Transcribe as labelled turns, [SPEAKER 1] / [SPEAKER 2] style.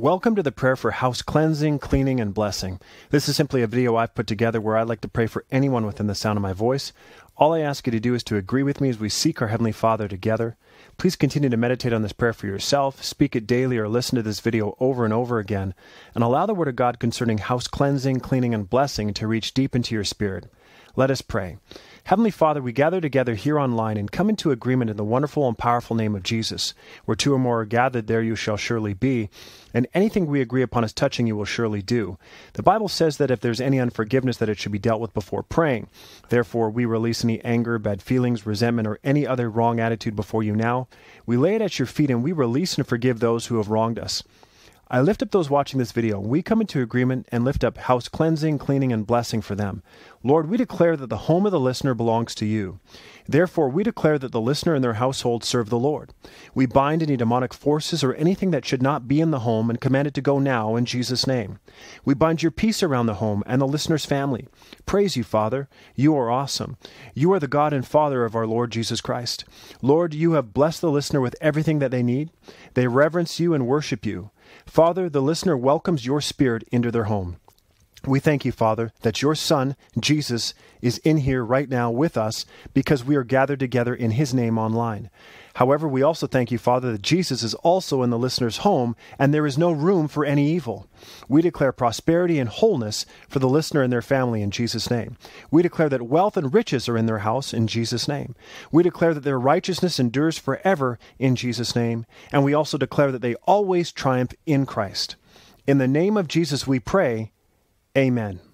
[SPEAKER 1] Welcome to the prayer for house cleansing, cleaning, and blessing. This is simply a video I've put together where I'd like to pray for anyone within the sound of my voice all I ask you to do is to agree with me as we seek our Heavenly Father together. Please continue to meditate on this prayer for yourself, speak it daily, or listen to this video over and over again, and allow the Word of God concerning house cleansing, cleaning, and blessing to reach deep into your spirit. Let us pray. Heavenly Father, we gather together here online and come into agreement in the wonderful and powerful name of Jesus. Where two or more are gathered, there you shall surely be, and anything we agree upon as touching you will surely do. The Bible says that if there's any unforgiveness, that it should be dealt with before praying. Therefore, we release an any anger, bad feelings, resentment, or any other wrong attitude before you now. We lay it at your feet and we release and forgive those who have wronged us. I lift up those watching this video. We come into agreement and lift up house cleansing, cleaning, and blessing for them. Lord, we declare that the home of the listener belongs to you. Therefore, we declare that the listener and their household serve the Lord. We bind any demonic forces or anything that should not be in the home and command it to go now in Jesus' name. We bind your peace around the home and the listener's family. Praise you, Father. You are awesome. You are the God and Father of our Lord Jesus Christ. Lord, you have blessed the listener with everything that they need. They reverence you and worship you. Father, the listener welcomes your spirit into their home. We thank you, Father, that your Son, Jesus, is in here right now with us because we are gathered together in his name online. However, we also thank you, Father, that Jesus is also in the listener's home and there is no room for any evil. We declare prosperity and wholeness for the listener and their family in Jesus' name. We declare that wealth and riches are in their house in Jesus' name. We declare that their righteousness endures forever in Jesus' name. And we also declare that they always triumph in Christ. In the name of Jesus, we pray. Amen.